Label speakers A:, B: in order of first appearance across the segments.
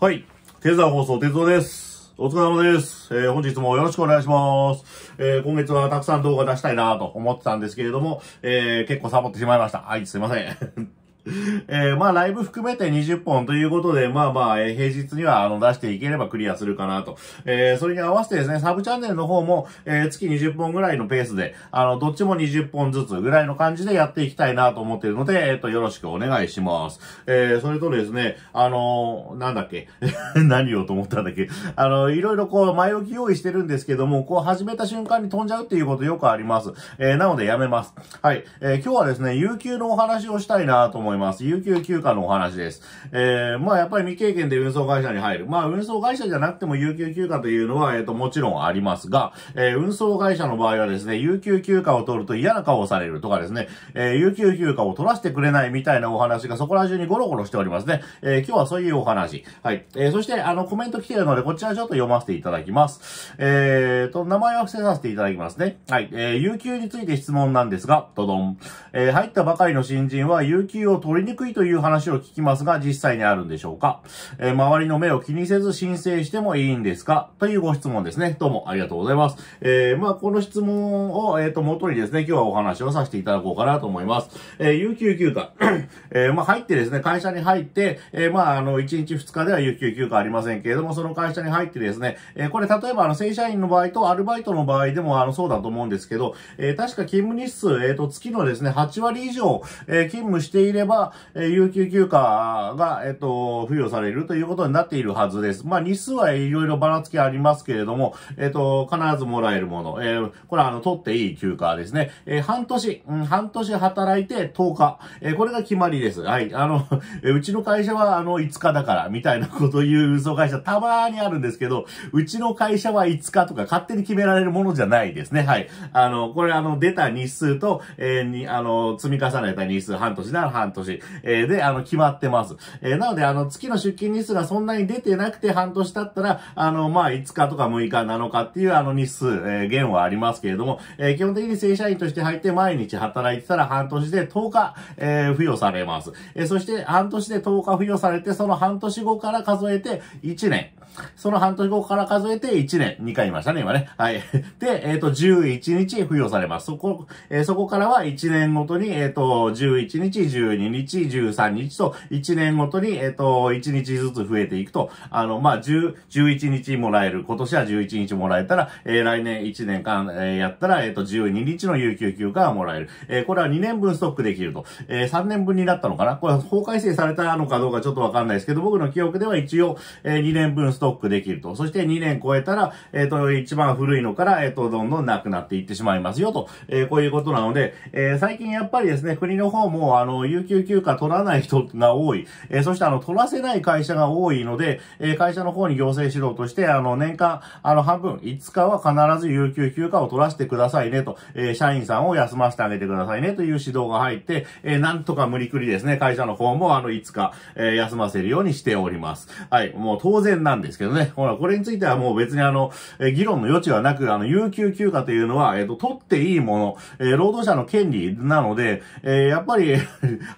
A: はい。テザー放送、鉄道です。お疲れ様です。えー、本日もよろしくお願いします。えー、今月はたくさん動画出したいなと思ってたんですけれども、えー、結構サボってしまいました。はい、すいません。えー、まあ、ライブ含めて20本ということで、まあまあ、えー、平日には、あの、出していければクリアするかなと。えー、それに合わせてですね、サブチャンネルの方も、えー、月20本ぐらいのペースで、あの、どっちも20本ずつぐらいの感じでやっていきたいなと思っているので、えっ、と、よろしくお願いします。えー、それとですね、あのなんだっけ 何をと思ったんだっけあの、いろいろこう、前置き用意してるんですけども、こう、始めた瞬間に飛んじゃうっていうことよくあります。えー、なのでやめます。はい。えー、今日はですね、有給のお話をしたいなと思います。います。有給休暇のお話です。えー、まあやっぱり未経験で運送会社に入る。まあ運送会社じゃなくても有給休暇というのは、えっ、ー、と、もちろんありますが、えー、運送会社の場合はですね、有給休暇を取ると嫌な顔をされるとかですね、えー、有給休暇を取らせてくれないみたいなお話がそこら中にゴロゴロしておりますね。えー、今日はそういうお話。はい。えー、そして、あの、コメント来てるので、こちらちょっと読ませていただきます。えーと、名前は伏せさせていただきますね。はい。えー、有給について質問なんですが、どどん。えー、入ったばかりの新人は有給を取取りにくいという話を聞きますが、実際にあるんでしょうかえー、周りの目を気にせず申請してもいいんですかというご質問ですね。どうもありがとうございます。えー、まあ、この質問を、えっ、ー、と、元にですね、今日はお話をさせていただこうかなと思います。えー、有給休暇 えー、まあ、入ってですね、会社に入って、えー、まあ、あの、1日2日では有給休暇ありませんけれども、その会社に入ってですね、えー、これ例えば、あの、正社員の場合とアルバイトの場合でも、あの、そうだと思うんですけど、えー、確か勤務日数、えっ、ー、と、月のですね、8割以上、えー、勤務していれば、えー、有給休暇が、えっ、ー、と、付与されるということになっているはずです。まあ、日数はいろいろばらつきありますけれども、えっ、ー、と、必ずもらえるもの。えー、これは、あの、取っていい休暇ですね。えー、半年、うん、半年働いて10日。えー、これが決まりです。はい。あの、うちの会社は、あの、5日だから、みたいなことを言う嘘会社たまーにあるんですけど、うちの会社は5日とか勝手に決められるものじゃないですね。はい。あの、これ、あの、出た日数と、えー、に、あの、積み重ねた日数、半年なら半年。年。えー、で、あの、決まってます。えー、なので、あの、月の出勤日数がそんなに出てなくて半年経ったら、あの、まあ、5日とか6日、7日っていうあの日数、えー、限はありますけれども、えー、基本的に正社員として入って毎日働いてたら半年で10日、えー、付与されます。えー、そして、半年で10日付与されて、その半年後から数えて1年。その半年後から数えて1年。2回言いましたね、今ね。はい。で、えっ、ー、と、11日付与されます。そこ、えー、そこからは1年ごとに、えっ、ー、と、11日、12 12日、13日と、1年ごとに、えっ、ー、と、1日ずつ増えていくと、あの、まあ、10、11日もらえる、今年は11日もらえたら、えー、来年1年間、えー、やったら、えっ、ー、と、12日の有給休暇がもらえる。えー、これは2年分ストックできると。えー、3年分になったのかなこれ、法改正されたのかどうかちょっとわかんないですけど、僕の記憶では一応、えー、2年分ストックできると。そして2年超えたら、えっ、ー、と、一番古いのから、えっ、ー、と、どんどんなくなっていってしまいますよと。えー、こういうことなので、えー、最近やっぱりですね、国の方も、あの、有給有休暇取らない人が多い。えー、そしてあの、取らせない会社が多いので、えー、会社の方に行政指導として、あの、年間、あの、半分、5日は必ず有給休暇を取らせてくださいねと、えー、社員さんを休ませてあげてくださいねという指導が入って、えー、なんとか無理くりですね、会社の方もあの、5日、えー、休ませるようにしております。はい、もう当然なんですけどね。ほら、これについてはもう別にあの、え議論の余地はなく、あの、有給休暇というのは、えっ、と、取っていいもの、え労働者の権利なので、えやっぱり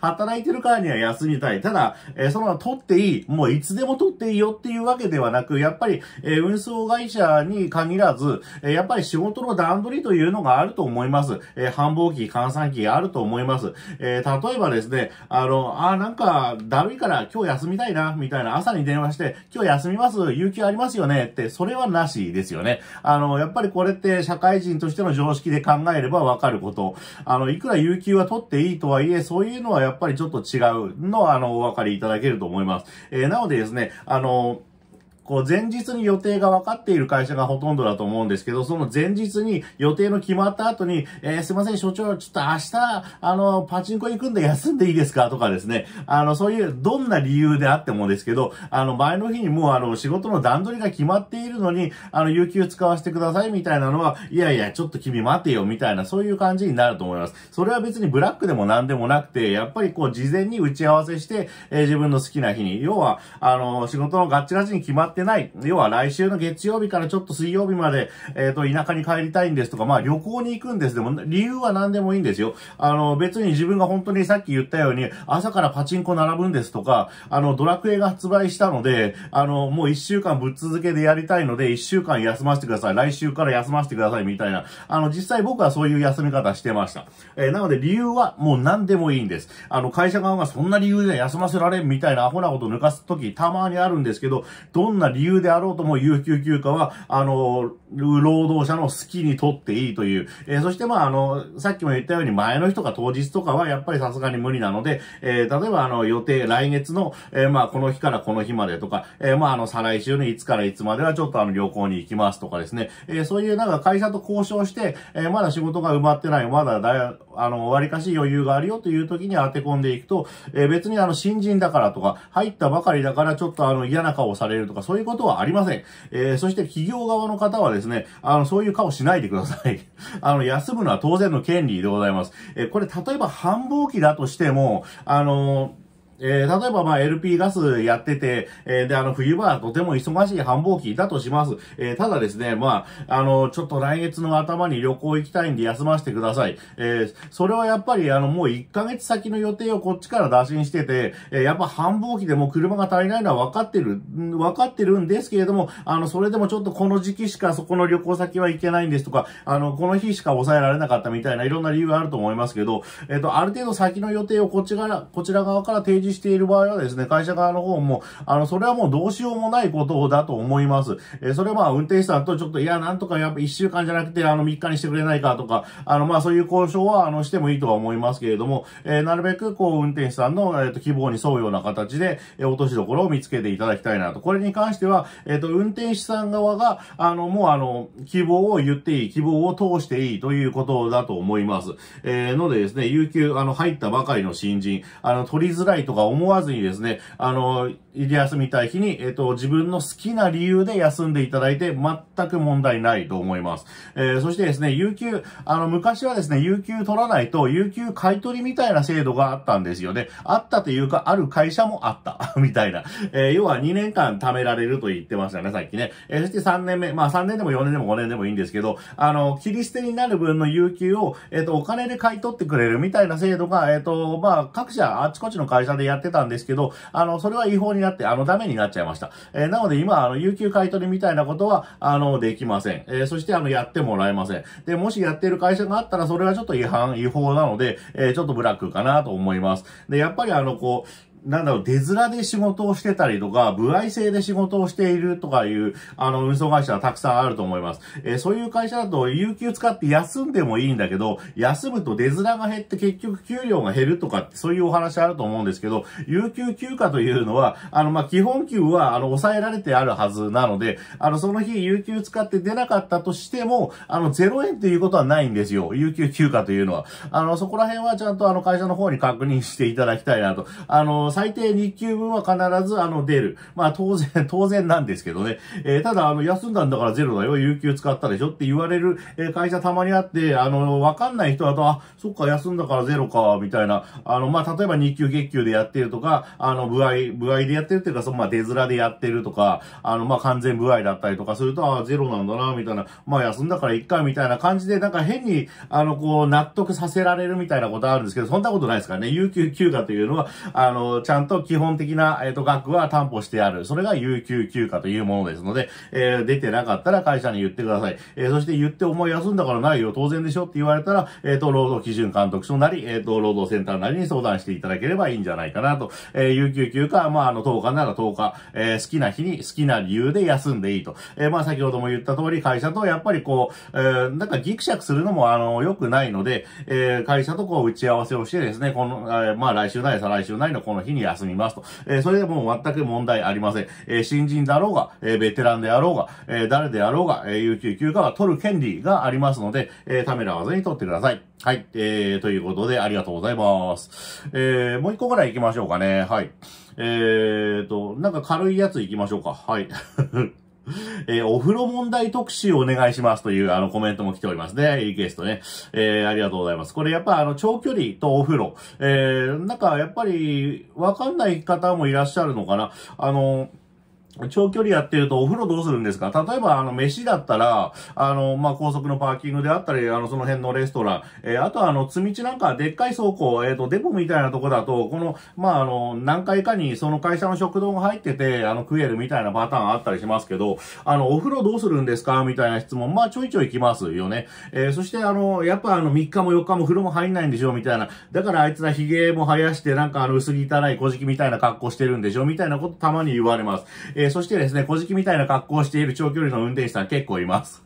A: 話 働いてるからには休みたい。ただ、えー、その取っていい、もういつでも取っていいよっていうわけではなく、やっぱり、えー、運送会社に限らず、えー、やっぱり仕事の段取りというのがあると思います。えー、繁忙期、換算期があると思います。えー、例えばですね、あの、あ、なんか、だるいから今日休みたいな、みたいな朝に電話して、今日休みます、有給ありますよねって、それはなしですよね。あの、やっぱりこれって社会人としての常識で考えればわかること。あの、いくら有給は取っていいとはいえ、そういうのはやっぱりっぱりちょっと違うのは、あの、お分かりいただけると思います。えー、なのでですね、あの、こう前日に予定が分かっている会社がほとんどだと思うんですけど、その前日に予定の決まった後に、えー、すいません、所長、ちょっと明日、あの、パチンコ行くんで休んでいいですかとかですね、あの、そういう、どんな理由であってもですけど、あの、前の日にもう、あの、仕事の段取りが決まっているのに、あの、有給使わせてくださいみたいなのは、いやいや、ちょっと君待てよ、みたいな、そういう感じになると思います。それは別にブラックでも何でもなくて、やっぱりこう、事前に打ち合わせして、えー、自分の好きな日に、要は、あの、仕事のガッチガチに決まってってない。要は来週の月曜日からちょっと水曜日まで、えっ、ー、と、田舎に帰りたいんですとか、まあ旅行に行くんですでも、理由は何でもいいんですよ。あの、別に自分が本当にさっき言ったように、朝からパチンコ並ぶんですとか、あの、ドラクエが発売したので、あの、もう一週間ぶっ続けでやりたいので、一週間休ませてください。来週から休ませてください、みたいな。あの、実際僕はそういう休み方してました。えー、なので理由はもう何でもいいんです。あの、会社側がそんな理由で休ませられんみたいなアホなこと抜かすときたまにあるんですけど、どんな理由であろうとも、有給休暇は、あの、労働者の好きにとっていいという。えー、そして、まあ、あの、さっきも言ったように、前の日とか当日とかは、やっぱりさすがに無理なので、えー、例えば、あの、予定、来月の、えー、まあ、この日からこの日までとか、えー、まあ、あの、再来週のいつからいつまでは、ちょっとあの、旅行に行きますとかですね、えー、そういう、なんか、会社と交渉して、えー、まだ仕事が埋まってない、まだだ、あの、割かし余裕があるよという時に当て込んでいくと、えー、別にあの、新人だからとか、入ったばかりだからちょっとあの、嫌な顔されるとか、そういうことはありません。えー、そして企業側の方はですね、あの、そういう顔しないでください。あの、休むのは当然の権利でございます。えー、これ、例えば繁忙期だとしても、あのーえー、例えばまあ LP ガスやってて、えー、で、あの冬場はとても忙しい繁忙期だとします。えー、ただですね、まあ、あの、ちょっと来月の頭に旅行行きたいんで休ませてください。えそれはやっぱりあのもう1ヶ月先の予定をこっちから打診してて、えやっぱ繁忙期でも車が足りないのは分かってる、分かってるんですけれども、あの、それでもちょっとこの時期しかそこの旅行先は行けないんですとか、あの、この日しか抑えられなかったみたいないろんな理由があると思いますけど、えっ、と、ある程度先の予定をこっちから、こちら側から提示している場合はですね、会社側の方も、あの、それはもうどうしようもないことだと思います。えー、それはまあ、運転手さんとちょっと、いや、なんとかやっぱ1週間じゃなくて、あの、3日にしてくれないかとか、あの、まあ、そういう交渉は、あの、してもいいとは思いますけれども、えー、なるべく、こう、運転手さんの、えっ、ー、と、希望に沿うような形で、えー、落としどころを見つけていただきたいなと。これに関しては、えっ、ー、と、運転手さん側が、あの、もうあの、希望を言っていい、希望を通していいということだと思います。えー、のでですね、有給、あの、入ったばかりの新人、あの、取りづらいとか、か思わずにですね、あの、休みたい日に、えっ、と、自分の好きな理由で休んでいただいて、全く問題ないと思います。えー、そしてですね、有給、あの、昔はですね、有給取らないと、有給買取みたいな制度があったんですよね。あったというか、ある会社もあった みたいな。えー、要は2年間貯められると言ってましたね、さっきね。えー、そして3年目、まあ3年でも4年でも5年でもいいんですけど、あの、切り捨てになる分の有給を、えっ、と、お金で買い取ってくれるみたいな制度が、えっ、と、まあ、各社、あちこちの会社でやってたんですけど、あの、それは違法になって、あの、ダメになっちゃいました。えー、なので今、あの、有給買取みたいなことは、あの、できません。えー、そして、あの、やってもらえません。で、もしやってる会社があったら、それはちょっと違反、違法なので、えー、ちょっとブラックかなと思います。で、やっぱりあの、こう、なんだろう、出面で仕事をしてたりとか、部合制で仕事をしているとかいう、あの、運送会社はたくさんあると思います。えー、そういう会社だと、有給使って休んでもいいんだけど、休むと出面が減って結局給料が減るとかって、そういうお話あると思うんですけど、有給休暇というのは、あの、ま基本給は、あの、抑えられてあるはずなので、あの、その日、有給使って出なかったとしても、あの、0円ということはないんですよ。有給休暇というのは。あの、そこら辺はちゃんとあの、会社の方に確認していただきたいなと。あの、最低日給分は必ず、あの、出る。まあ、当然、当然なんですけどね。えー、ただ、あの、休んだんだからゼロだよ、有給使ったでしょって言われる、えー、会社たまにあって、あの、わかんない人だと、あ、そっか、休んだからゼロか、みたいな。あの、まあ、例えば日給月給でやってるとか、あの、部合、部合でやってるっていうか、その、まあ、出面でやってるとか、あの、まあ、完全部合だったりとかすると、あ、ゼロなんだな、みたいな。まあ、休んだから一回、みたいな感じで、なんか変に、あの、こう、納得させられるみたいなことあるんですけど、そんなことないですからね。有給休暇というのは、あの、ちゃんと基本的な、えっ、と、額は担保してある。それが有給休暇というものですので、えー、出てなかったら会社に言ってください。えー、そして言って思い休んだからないよ、当然でしょって言われたら、えっ、と、労働基準監督署なり、えっ、と、労働センターなりに相談していただければいいんじゃないかなと。えー、有給休暇、まあ、あの、10日なら10日、えー、好きな日に好きな理由で休んでいいと。えー、まあ、先ほども言った通り、会社とやっぱりこう、えー、なんかギクシャクするのも、あの、良くないので、えー、会社とこう打ち合わせをしてですね、この、えー、まあ、来週ない、再来週ないのこの日日に休みますと。えー、それでもう全く問題ありません。えー、新人だろうが、えー、ベテランであろうが、えー、誰であろうが、えー、有給休暇は取る権利がありますので、えー、ためらわずに取ってください。はい。えー、ということで、ありがとうございます。えー、もう一個ぐらい行きましょうかね。はい。えーと、なんか軽いやつ行きましょうか。はい。えー、お風呂問題特集をお願いしますという、あの、コメントも来ておりますね。リクエストね。えー、ありがとうございます。これやっぱ、あの、長距離とお風呂。えー、なんか、やっぱり、わかんない方もいらっしゃるのかな。あの、長距離やってるとお風呂どうするんですか例えば、あの、飯だったら、あの、まあ、高速のパーキングであったり、あの、その辺のレストラン、えー、あとは、あの、積み地なんか、でっかい倉庫、えっ、ー、と、デポみたいなとこだと、この、まあ、あの、何回かにその会社の食堂が入ってて、あの、食えるみたいなパターンあったりしますけど、あの、お風呂どうするんですかみたいな質問、まあ、ちょいちょい来ますよね。えー、そして、あの、やっぱ、あの、3日も4日も風呂も入んないんでしょみたいな。だから、あいつら髭も生やして、なんか、あの、薄汚い小敷みたいな格好してるんでしょみたいなことたまに言われます。えーそしてですね、小敷みたいな格好をしている長距離の運転手さん結構います。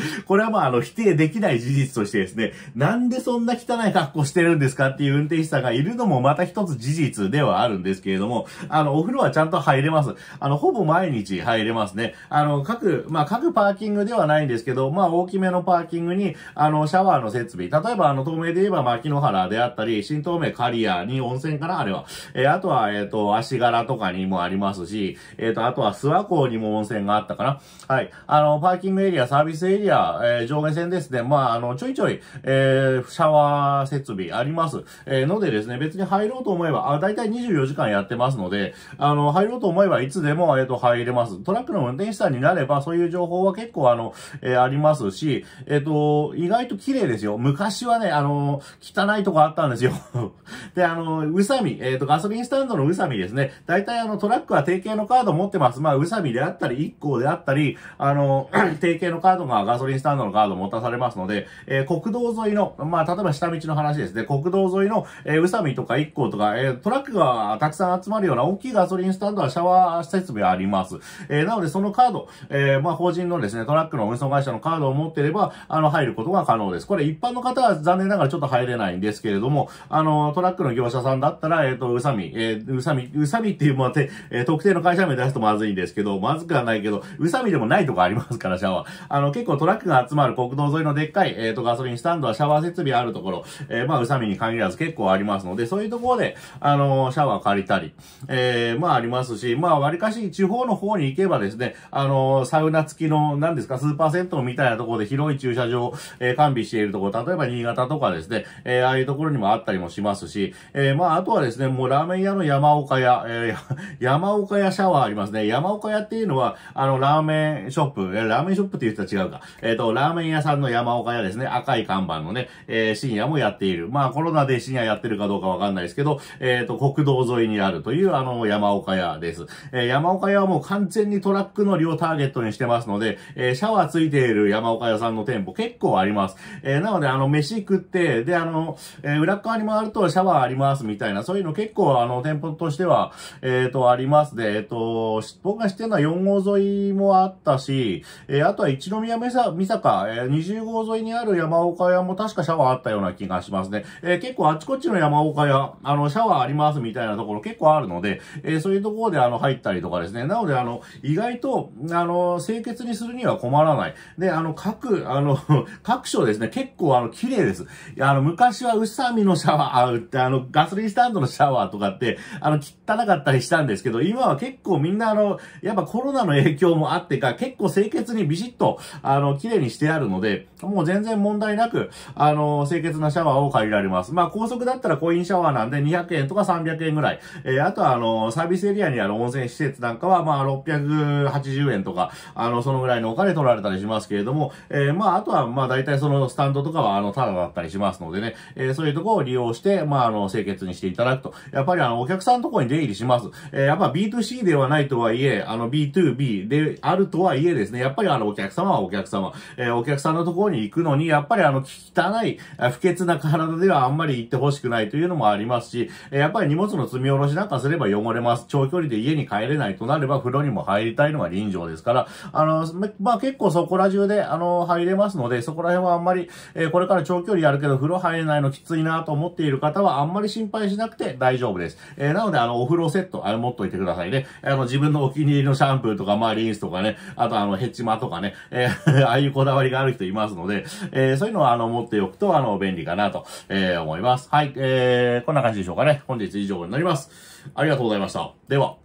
A: これはまあ、あの、否定できない事実としてですね、なんでそんな汚い格好してるんですかっていう運転手さんがいるのもまた一つ事実ではあるんですけれども、あの、お風呂はちゃんと入れます。あの、ほぼ毎日入れますね。あの、各、まあ、各パーキングではないんですけど、まあ、大きめのパーキングに、あの、シャワーの設備、例えばあの、透明で言えば牧野原であったり、新東名刈谷に温泉かなあれは。えー、あとは、えっ、ー、と、足柄とかにもありますし、えっ、ー、と、あとは諏訪港にも温泉があったかなはい。あの、パーキングエリア、サービスエリアリア、えー、上下線ですね、まあ、あの、ちょいちょい、えー、シャワー設備あります。えー、のでですね、別に入ろうと思えば、あ、だいたい24時間やってますので、あの、入ろうと思えばいつでも、えっ、ー、と、入れます。トラックの運転手さんになれば、そういう情報は結構、あの、えー、ありますし、えっ、と、意外と綺麗ですよ。昔はね、あの、汚いとこあったんですよ。で、あの、うさみ、えっ、と、ガソリンスタンドのうさみですね。だいたいあの、トラックは定型のカード持ってます。まあ、うさみであったり、1個であったり、あの、定 型のカードがガガソリンスタンドのガード持たされますので、えー、国道沿いの、まあ、例えば下道の話ですね、国道沿いの、えー、宇佐美とか一行とか、えー、トラックがたくさん集まるような大きいガソリンスタンドはシャワー設備あります。えー、なのでそのカード、えー、まあ、法人のですね、トラックの運送会社のカードを持っていれば、あの、入ることが可能です。これ一般の方は残念ながらちょっと入れないんですけれども、あの、トラックの業者さんだったら、えっ、ー、と、宇佐美、えー、宇佐美、宇佐美っていう、まあ、て、えー、特定の会社名出すとまずいんですけど、まずくはないけど、宇佐美でもないとこありますから、シャワー。あの、結構トラックが集まる国道沿いのでっかい、えっ、ー、と、ガソリンスタンドはシャワー設備あるところ、えー、まあ、宇佐美に限らず結構ありますので、そういうところで、あのー、シャワー借りたり、えー、まあ、ありますし、まあ、わりかし地方の方に行けばですね、あのサウナ付きの、何ですか、スーパー銭湯みたいなところで広い駐車場、え完備しているところ、例えば新潟とかですね、えああいうところにもあったりもしますし、えまあ、あとはですね、もうラーメン屋の山岡屋、え 山岡屋シャワーありますね。山岡屋っていうのは、あの、ラーメンショップ、ラーメンショップって言ったら違うか。えっ、ー、と、ラーメン屋さんの山岡屋ですね、赤い看板のね、えー、深夜もやっている。まあ、コロナで深夜やってるかどうかわかんないですけど、えっ、ー、と、国道沿いにあるという、あの、山岡屋です。えー、山岡屋はもう完全にトラック乗りをターゲットにしてますので、えー、シャワーついている山岡屋さんの店舗結構あります。えー、なので、あの、飯食って、で、あの、えー、裏側に回るとシャワーありますみたいな、そういうの結構、あの、店舗としては、えっ、ー、と、ありますで、えっ、ー、と、僕が知ってるのは4号沿いもあったし、えー、あとは一宮目さ、三坂、えー、20号沿いにある山岡屋も確かシャワーあったような気がしますね。えー、結構あちこちの山岡屋、あの、シャワーありますみたいなところ結構あるので、えー、そういうところであの、入ったりとかですね。なので、あの、意外と、あの、清潔にするには困らない。で、あの、各、あの、各所ですね、結構あの、綺麗です。あの、昔は宇佐美のシャワー、あの、ガソリンスタンドのシャワーとかって、あの、汚かったりしたんですけど、今は結構みんなあの、やっぱコロナの影響もあってか、結構清潔にビシッと、あの、の、綺麗にしてあるので、もう全然問題なく、あの、清潔なシャワーを借りられます。まあ、高速だったらコインシャワーなんで200円とか300円ぐらい。えー、あとは、あの、サービスエリアにある温泉施設なんかは、まあ、680円とか、あの、そのぐらいのお金取られたりしますけれども、えー、まあ、あとは、まあ、大体そのスタンドとかは、あの、タダだったりしますのでね、えー、そういうところを利用して、まあ、あの、清潔にしていただくと。やっぱり、あの、お客さんのとこに出入りします。えー、やっぱ B2C ではないとはいえ、あの、B2B であるとはいえですね、やっぱり、あの、お客様はお客様様。えー、お客さんのところに行くのに、やっぱりあの、汚い、不潔な体ではあんまり行ってほしくないというのもありますし、えやっぱり荷物の積み下ろしなんかすれば汚れます。長距離で家に帰れないとなれば、風呂にも入りたいのが臨場ですから、あの、まあ、結構そこら中で、あの、入れますので、そこら辺はあんまり、えー、これから長距離やるけど、風呂入れないのきついなと思っている方は、あんまり心配しなくて大丈夫です。えー、なので、あの、お風呂セット、あれ持っといてくださいね。あの、自分のお気に入りのシャンプーとか、まあ、リンスとかね、あとあの、ヘチマとかね、えーああいうこだわりがある人いますので、えー、そういうのは、あの、持っておくと、あの、便利かなと、えー、思います。はい、えー、こんな感じでしょうかね。本日以上になります。ありがとうございました。では、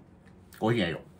A: ごきげんよう。